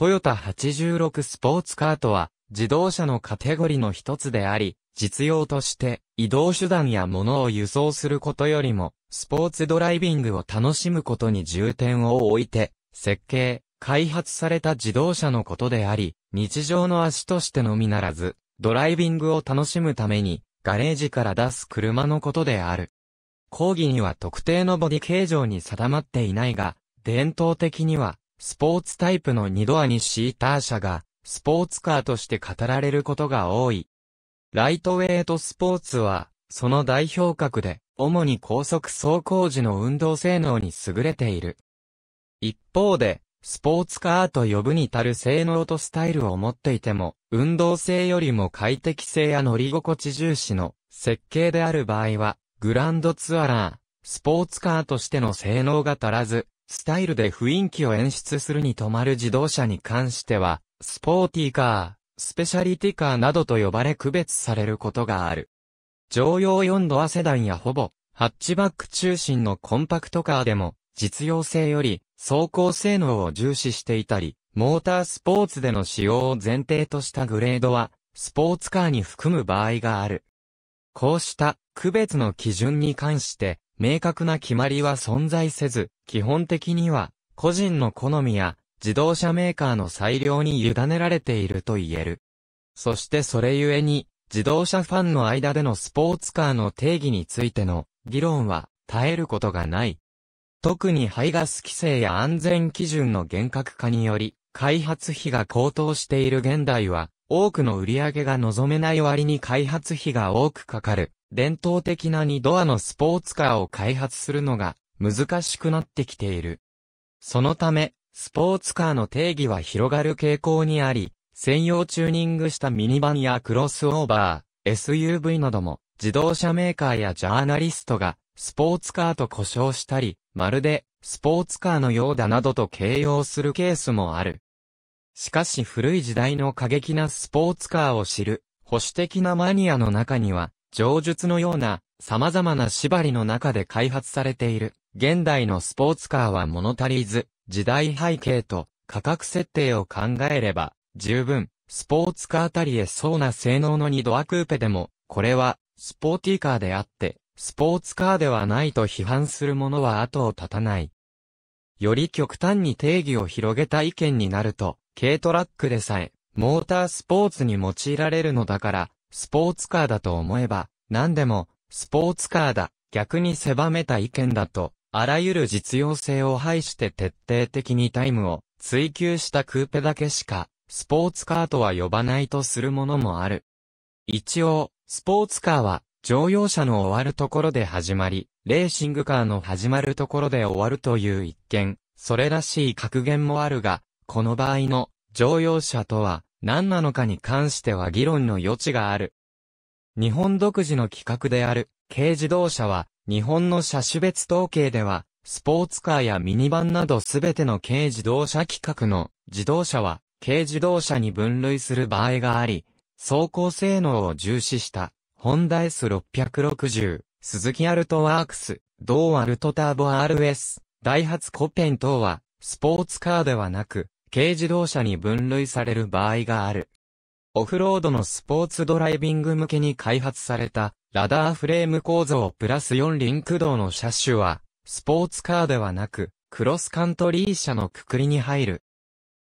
トヨタ86スポーツカートは、自動車のカテゴリの一つであり、実用として移動手段や物を輸送することよりも、スポーツドライビングを楽しむことに重点を置いて、設計、開発された自動車のことであり、日常の足としてのみならず、ドライビングを楽しむために、ガレージから出す車のことである。講義には特定のボディ形状に定まっていないが、伝統的には、スポーツタイプの二ドアにシーター車が、スポーツカーとして語られることが多い。ライトウェイトスポーツは、その代表格で、主に高速走行時の運動性能に優れている。一方で、スポーツカーと呼ぶに足る性能とスタイルを持っていても、運動性よりも快適性や乗り心地重視の設計である場合は、グランドツアラー、スポーツカーとしての性能が足らず、スタイルで雰囲気を演出するに止まる自動車に関しては、スポーティーカー、スペシャリティカーなどと呼ばれ区別されることがある。常用4ドアセダンやほぼ、ハッチバック中心のコンパクトカーでも、実用性より走行性能を重視していたり、モータースポーツでの使用を前提としたグレードは、スポーツカーに含む場合がある。こうした区別の基準に関して、明確な決まりは存在せず、基本的には、個人の好みや、自動車メーカーの裁量に委ねられていると言える。そしてそれゆえに、自動車ファンの間でのスポーツカーの定義についての議論は絶えることがない。特に排ガス規制や安全基準の厳格化により、開発費が高騰している現代は、多くの売り上げが望めない割に開発費が多くかかる。伝統的な2ドアのスポーツカーを開発するのが難しくなってきている。そのため、スポーツカーの定義は広がる傾向にあり、専用チューニングしたミニバンやクロスオーバー、SUV なども自動車メーカーやジャーナリストがスポーツカーと故障したり、まるでスポーツカーのようだなどと形容するケースもある。しかし古い時代の過激なスポーツカーを知る保守的なマニアの中には上述のような様々な縛りの中で開発されている現代のスポーツカーは物足りず、時代背景と価格設定を考えれば十分スポーツカーたりえそうな性能の二ドアクーペでも、これはスポーティーカーであって、スポーツカーではないと批判する者は後を絶たない。より極端に定義を広げた意見になると、軽トラックでさえ、モータースポーツに用いられるのだから、スポーツカーだと思えば、何でも、スポーツカーだ、逆に狭めた意見だと、あらゆる実用性を排して徹底的にタイムを追求したクーペだけしか、スポーツカーとは呼ばないとするものもある。一応、スポーツカーは、乗用車の終わるところで始まり、レーシングカーの始まるところで終わるという一見、それらしい格言もあるが、この場合の乗用車とは、何なのかに関しては議論の余地がある。日本独自の規格である軽自動車は、日本の車種別統計では、スポーツカーやミニバンなどすべての軽自動車規格の自動車は軽自動車に分類する場合があり、走行性能を重視したホンダ S660、鈴木アルトワークス、同アルトターボ RS、ダイハツコペン等はスポーツカーではなく軽自動車に分類される場合がある。オフロードのスポーツドライビング向けに開発されたラダーフレーム構造プラス4輪駆動の車種は、スポーツカーではなく、クロスカントリー車のくくりに入る。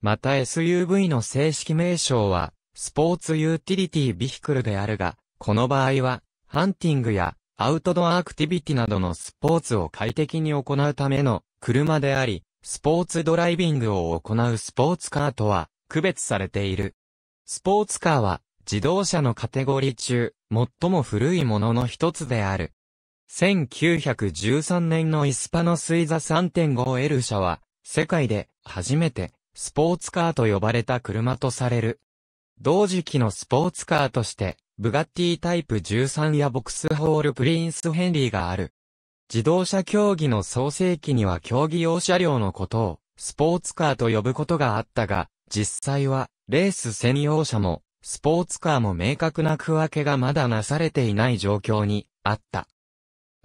また SUV の正式名称は、スポーツユーティリティビヒクルであるが、この場合は、ハンティングやアウトドアアクティビティなどのスポーツを快適に行うための車であり、スポーツドライビングを行うスポーツカーとは区別されている。スポーツカーは自動車のカテゴリー中最も古いものの一つである。1913年のイスパノスイザ 3.5L 社は世界で初めてスポーツカーと呼ばれた車とされる。同時期のスポーツカーとしてブガッティタイプ13やボクスホールプリンスヘンリーがある。自動車競技の創世期には競技用車両のことをスポーツカーと呼ぶことがあったが、実際はレース専用車もスポーツカーも明確な区分けがまだなされていない状況にあった。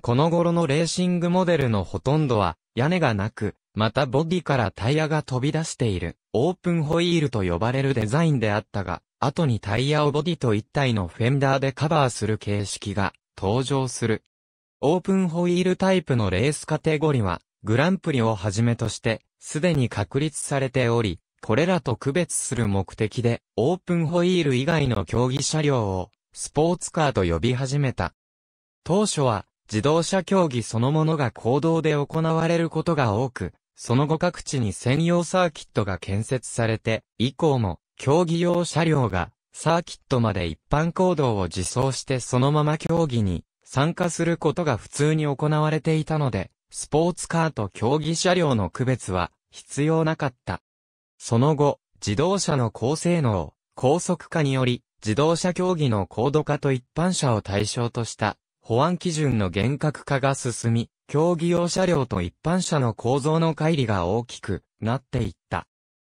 この頃のレーシングモデルのほとんどは屋根がなく、またボディからタイヤが飛び出しているオープンホイールと呼ばれるデザインであったが、後にタイヤをボディと一体のフェンダーでカバーする形式が登場する。オープンホイールタイプのレースカテゴリは、グランプリをはじめとして、すでに確立されており、これらと区別する目的で、オープンホイール以外の競技車両を、スポーツカーと呼び始めた。当初は、自動車競技そのものが公道で行われることが多く、その後各地に専用サーキットが建設されて、以降も、競技用車両が、サーキットまで一般公道を自走してそのまま競技に参加することが普通に行われていたので、スポーツカーと競技車両の区別は必要なかった。その後、自動車の高性能、高速化により、自動車競技の高度化と一般車を対象とした保安基準の厳格化が進み、競技用車両と一般車の構造の乖離が大きくなっていった。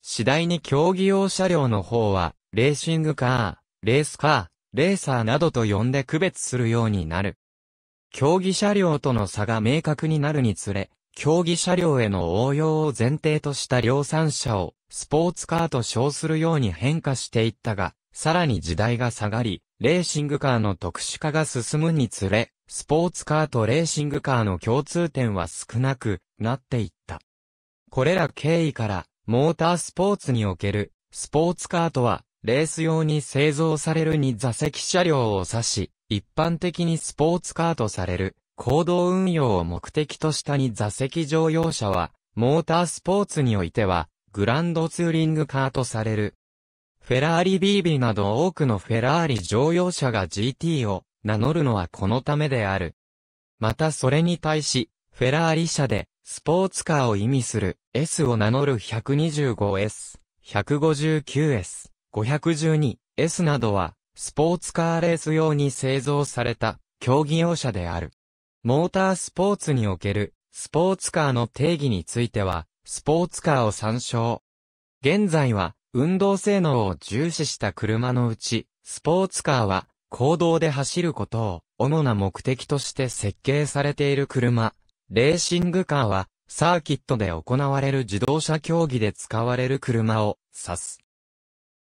次第に競技用車両の方は、レーシングカー、レースカー、レーサーなどと呼んで区別するようになる。競技車両との差が明確になるにつれ、競技車両への応用を前提とした量産車をスポーツカーと称するように変化していったが、さらに時代が下がり、レーシングカーの特殊化が進むにつれ、スポーツカーとレーシングカーの共通点は少なくなっていった。これら経緯から、モータースポーツにおけるスポーツカーとは、レース用に製造される2座席車両を指し、一般的にスポーツカーとされる、行動運用を目的としたに座席乗用車は、モータースポーツにおいては、グランドツーリングカーとされる。フェラーリ BB など多くのフェラーリ乗用車が GT を名乗るのはこのためである。またそれに対し、フェラーリ車でスポーツカーを意味する S を名乗る 125S、159S、512S などはスポーツカーレース用に製造された競技用車である。モータースポーツにおけるスポーツカーの定義については、スポーツカーを参照。現在は運動性能を重視した車のうち、スポーツカーは公道で走ることを主な目的として設計されている車。レーシングカーはサーキットで行われる自動車競技で使われる車を指す。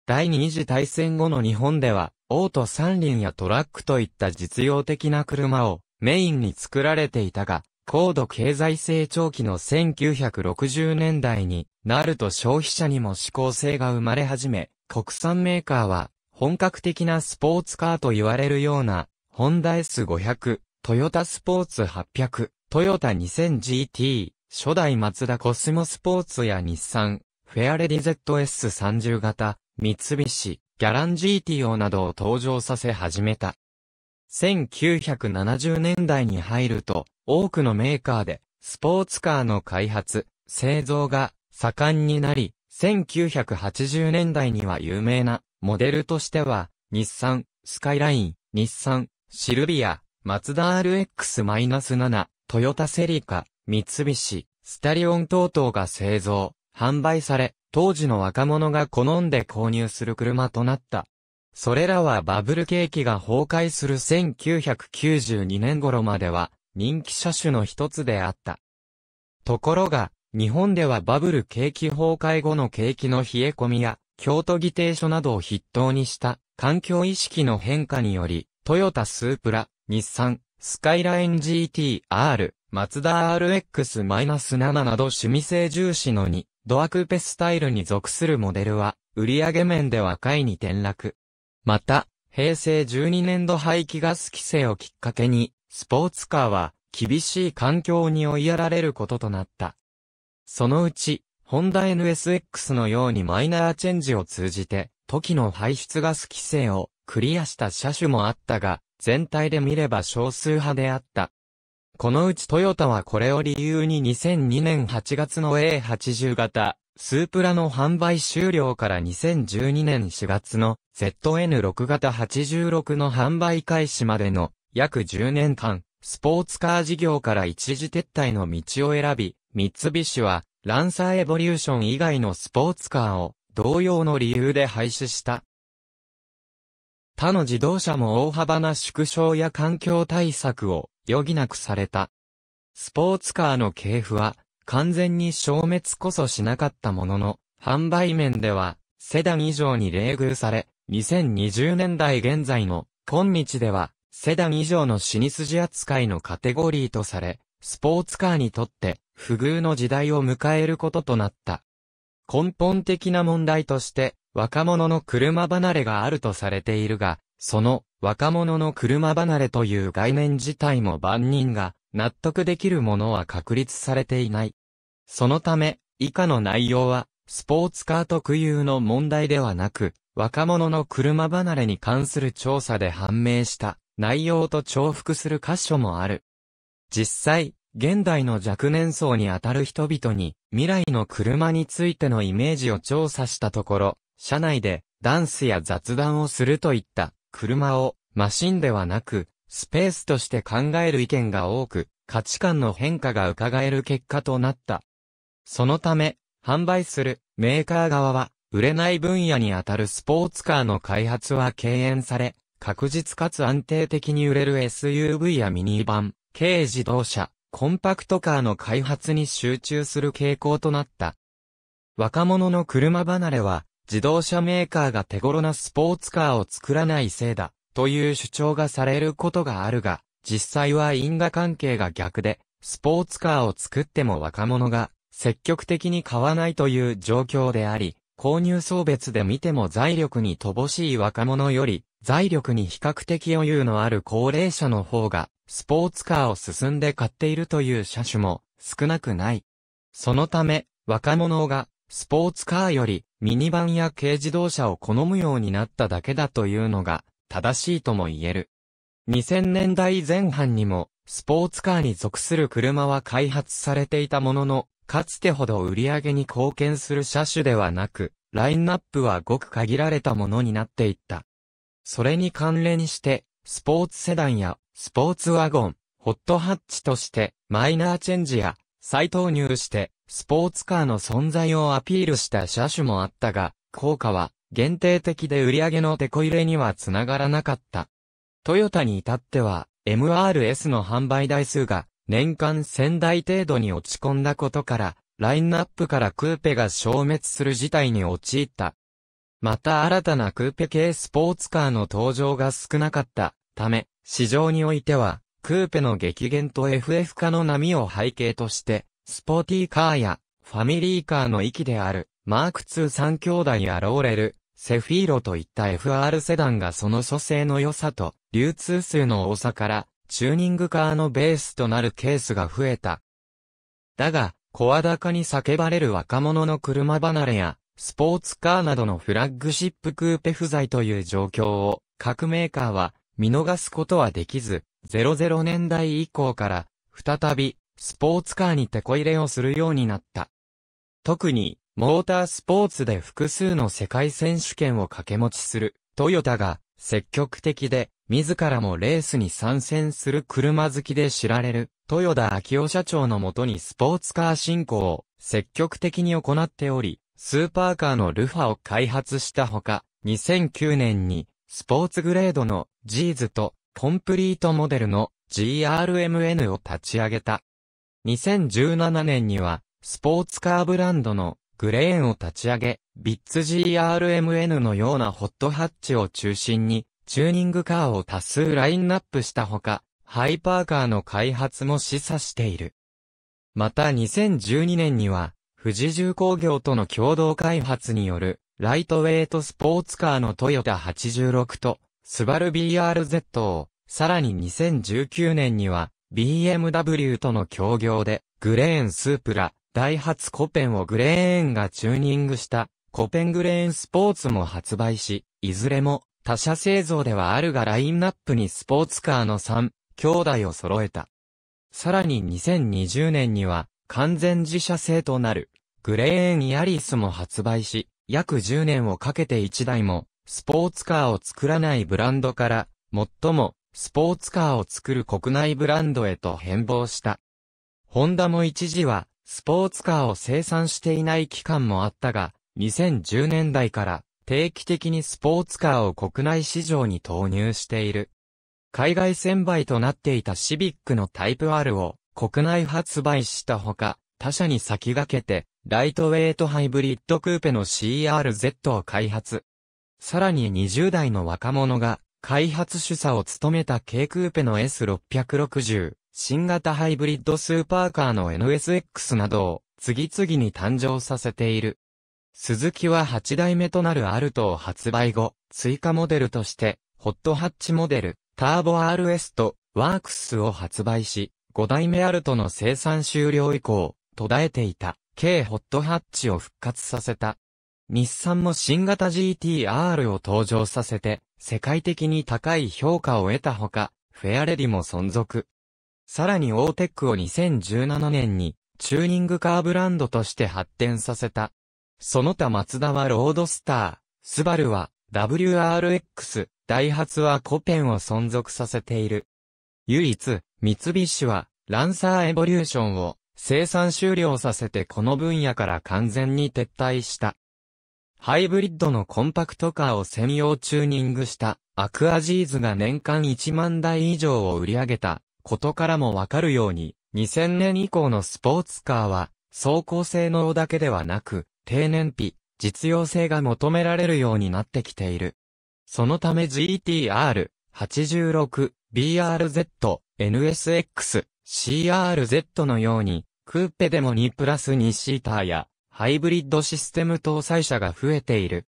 第二次大戦後の日本ではオート三輪やトラックといった実用的な車をメインに作られていたが、高度経済成長期の1960年代になると消費者にも指向性が生まれ始め、国産メーカーは本格的なスポーツカーと言われるような、ホンダ S500、トヨタスポーツ800、トヨタ 2000GT、初代マツダコスモスポーツや日産、フェアレディ ZS30 型、三菱、ギャランジーティオなどを登場させ始めた。1970年代に入ると、多くのメーカーで、スポーツカーの開発、製造が盛んになり、1980年代には有名なモデルとしては、日産、スカイライン、日産、シルビア、マツダ RX-7、トヨタセリカ、三菱、スタリオン等々が製造、販売され、当時の若者が好んで購入する車となった。それらはバブル景気が崩壊する1992年頃までは人気車種の一つであった。ところが、日本ではバブル景気崩壊後の景気の冷え込みや、京都議定書などを筆頭にした環境意識の変化により、トヨタスープラ、日産、スカイライン GTR、マツダ RX-7 など趣味性重視の2、ドアクーペスタイルに属するモデルは、売上面では下位に転落。また、平成12年度排気ガス規制をきっかけに、スポーツカーは、厳しい環境に追いやられることとなった。そのうち、ホンダ NSX のようにマイナーチェンジを通じて、時の排出ガス規制をクリアした車種もあったが、全体で見れば少数派であった。このうちトヨタはこれを理由に2002年8月の A80 型、スープラの販売終了から2012年4月の ZN6 型86の販売開始までの約10年間、スポーツカー事業から一時撤退の道を選び、三菱はランサーエボリューション以外のスポーツカーを同様の理由で廃止した。他の自動車も大幅な縮小や環境対策を余儀なくされた。スポーツカーの系譜は、完全に消滅こそしなかったものの、販売面では、セダン以上に冷遇され、2020年代現在の、今日では、セダン以上の死に筋扱いのカテゴリーとされ、スポーツカーにとって、不遇の時代を迎えることとなった。根本的な問題として、若者の車離れがあるとされているが、その若者の車離れという概念自体も万人が納得できるものは確立されていない。そのため、以下の内容は、スポーツカー特有の問題ではなく、若者の車離れに関する調査で判明した内容と重複する箇所もある。実際、現代の若年層にあたる人々に未来の車についてのイメージを調査したところ、社内でダンスや雑談をするといった車をマシンではなく、スペースとして考える意見が多く、価値観の変化が伺える結果となった。そのため、販売するメーカー側は、売れない分野にあたるスポーツカーの開発は敬遠され、確実かつ安定的に売れる SUV やミニバン、軽自動車、コンパクトカーの開発に集中する傾向となった。若者の車離れは、自動車メーカーが手頃なスポーツカーを作らないせいだ、という主張がされることがあるが、実際は因果関係が逆で、スポーツカーを作っても若者が積極的に買わないという状況であり、購入層別で見ても財力に乏しい若者より、財力に比較的余裕のある高齢者の方が、スポーツカーを進んで買っているという車種も少なくない。そのため、若者がスポーツカーよりミニバンや軽自動車を好むようになっただけだというのが正しいとも言える。2000年代前半にもスポーツカーに属する車は開発されていたものの、かつてほど売り上げに貢献する車種ではなく、ラインナップはごく限られたものになっていった。それに関連して、スポーツセダンやスポーツワゴン、ホットハッチとして、マイナーチェンジや再投入して、スポーツカーの存在をアピールした車種もあったが、効果は限定的で売り上げのデこ入れにはつながらなかった。トヨタに至っては、MRS の販売台数が年間1000台程度に落ち込んだことから、ラインナップからクーペが消滅する事態に陥った。また新たなクーペ系スポーツカーの登場が少なかったため、市場においてはクーペの激減と FF 化の波を背景として、スポーティーカーやファミリーカーの域であるマーク2 3兄弟やローレル、セフィーロといった FR セダンがその組成の良さと流通数の多さからチューニングカーのベースとなるケースが増えた。だが、声高に叫ばれる若者の車離れや、スポーツカーなどのフラッグシップクーペ不在という状況を、各メーカーは見逃すことはできず、00年代以降から、再び、スポーツカーに手こ入れをするようになった。特に、モータースポーツで複数の世界選手権を掛け持ちする、トヨタが、積極的で、自らもレースに参戦する車好きで知られる、豊田昭夫社長のもとにスポーツカー振興を積極的に行っており、スーパーカーのルファを開発したほか、2009年にスポーツグレードのジーズとコンプリートモデルの GRMN を立ち上げた。2017年には、スポーツカーブランドのグレーンを立ち上げ、ビッツ GRMN のようなホットハッチを中心に、チューニングカーを多数ラインナップしたほか、ハイパーカーの開発も示唆している。また2012年には、富士重工業との共同開発による、ライトウェイトスポーツカーのトヨタ86と、スバル BRZ を、さらに2019年には、BMW との協業で、グレーンスープラ、ダイハツコペンをグレーンがチューニングした、コペングレーンスポーツも発売し、いずれも、他社製造ではあるがラインナップにスポーツカーの3、兄弟を揃えた。さらに2020年には、完全自社製となる、グレーンイヤリスも発売し、約10年をかけて1台も、スポーツカーを作らないブランドから、最も、スポーツカーを作る国内ブランドへと変貌した。ホンダも一時は、スポーツカーを生産していない期間もあったが、2010年代から定期的にスポーツカーを国内市場に投入している。海外専売となっていたシビックのタイプ R を国内発売したほか、他社に先駆けて、ライトウェイトハイブリッドクーペの CRZ を開発。さらに20代の若者が開発主査を務めた軽クーペの S660、新型ハイブリッドスーパーカーの NSX などを次々に誕生させている。鈴木は8代目となるアルトを発売後、追加モデルとして、ホットハッチモデル、ターボ RS とワークスを発売し、5代目アルトの生産終了以降、途絶えていた、軽ホットハッチを復活させた。日産も新型 GTR を登場させて、世界的に高い評価を得たほか、フェアレディも存続。さらにオーテックを2017年に、チューニングカーブランドとして発展させた。その他マツダはロードスター、スバルは WRX、ダイハツはコペンを存続させている。唯一、三菱は、ランサーエボリューションを生産終了させてこの分野から完全に撤退した。ハイブリッドのコンパクトカーを専用チューニングしたアクアジーズが年間1万台以上を売り上げたことからもわかるように、2000年以降のスポーツカーは、走行性能だけではなく、低燃費、実用性が求められるようになってきている。そのため GTR、86、BRZ、NSX、CRZ のように、クーペでも2プラス2シーターや、ハイブリッドシステム搭載車が増えている。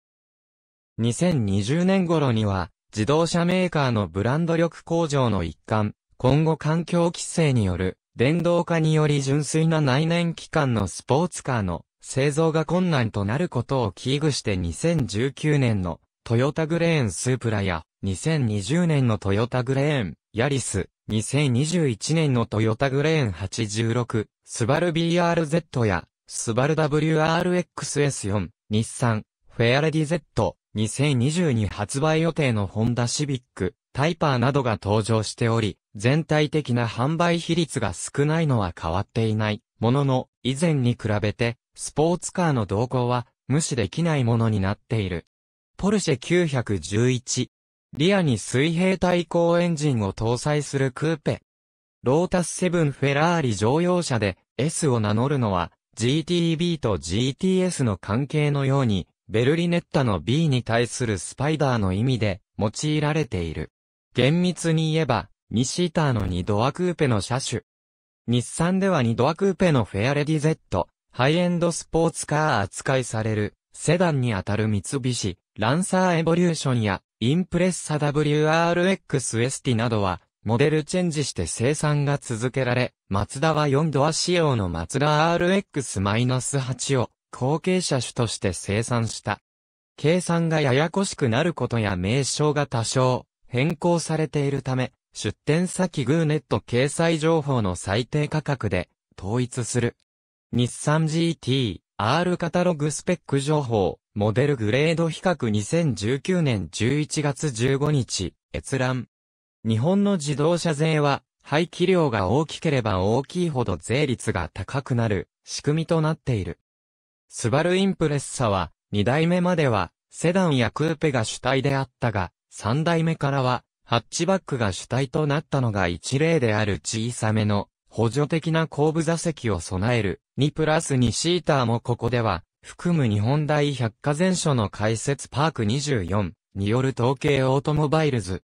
2020年頃には、自動車メーカーのブランド力向上の一環、今後環境規制による、電動化により純粋な内燃機関のスポーツカーの製造が困難となることを危惧して2019年のトヨタグレーンスープラや2020年のトヨタグレーンヤリス2021年のトヨタグレーン86スバル BRZ やスバル WRX-S4、日産、フェアレディ Z、2 0 2に発売予定のホンダシビック、タイパーなどが登場しており、全体的な販売比率が少ないのは変わっていない。ものの、以前に比べて、スポーツカーの動向は無視できないものになっている。ポルシェ911。リアに水平対向エンジンを搭載するクーペ。ロータス7フェラーリ乗用車で S を名乗るのは GTB と GTS の関係のように、ベルリネッタの B に対するスパイダーの意味で用いられている。厳密に言えば、2シーターの2ドアクーペの車種。日産では2ドアクーペのフェアレディ Z、ハイエンドスポーツカー扱いされる、セダンにあたる三菱、ランサーエボリューションや、インプレッサ WRX エスティなどは、モデルチェンジして生産が続けられ、マツダは4ドア仕様のマツダ RX-8 を後継車種として生産した。計算がややこしくなることや名称が多少変更されているため、出店先グーネット掲載情報の最低価格で統一する。日産 GT、R カタログスペック情報、モデルグレード比較2019年11月15日、閲覧。日本の自動車税は、排気量が大きければ大きいほど税率が高くなる仕組みとなっている。スバルインプレッサは、2代目までは、セダンやクーペが主体であったが、3代目からは、ハッチバックが主体となったのが一例である小さめの補助的な後部座席を備える2プラス2シーターもここでは含む日本大百科全書の解説パーク24による統計オートモバイルズ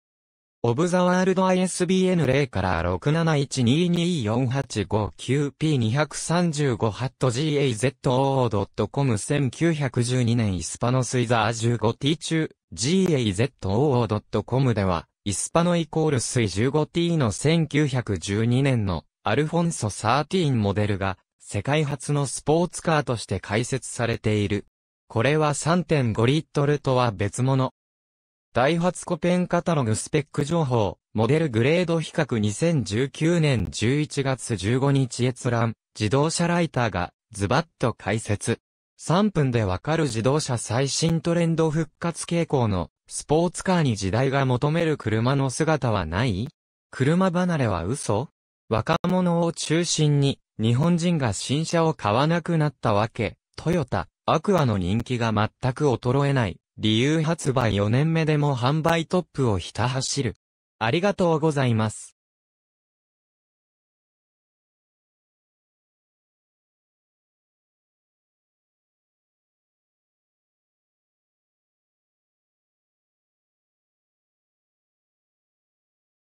オブザワールド ISBN 0から671224859 P235 h a gazoo.com 1912年イスパノスイザー 15t 中 gazoo.com ではイスパノイコールスイ 15t の1912年のアルフォンソ13モデルが世界初のスポーツカーとして開設されている。これは3.5リットルとは別物。ダイハツコペンカタログスペック情報、モデルグレード比較2019年11月15日閲覧、自動車ライターがズバッと解説。3分でわかる自動車最新トレンド復活傾向のスポーツカーに時代が求める車の姿はない車離れは嘘若者を中心に日本人が新車を買わなくなったわけ、トヨタ、アクアの人気が全く衰えない。理由発売4年目でも販売トップをひた走る。ありがとうございます。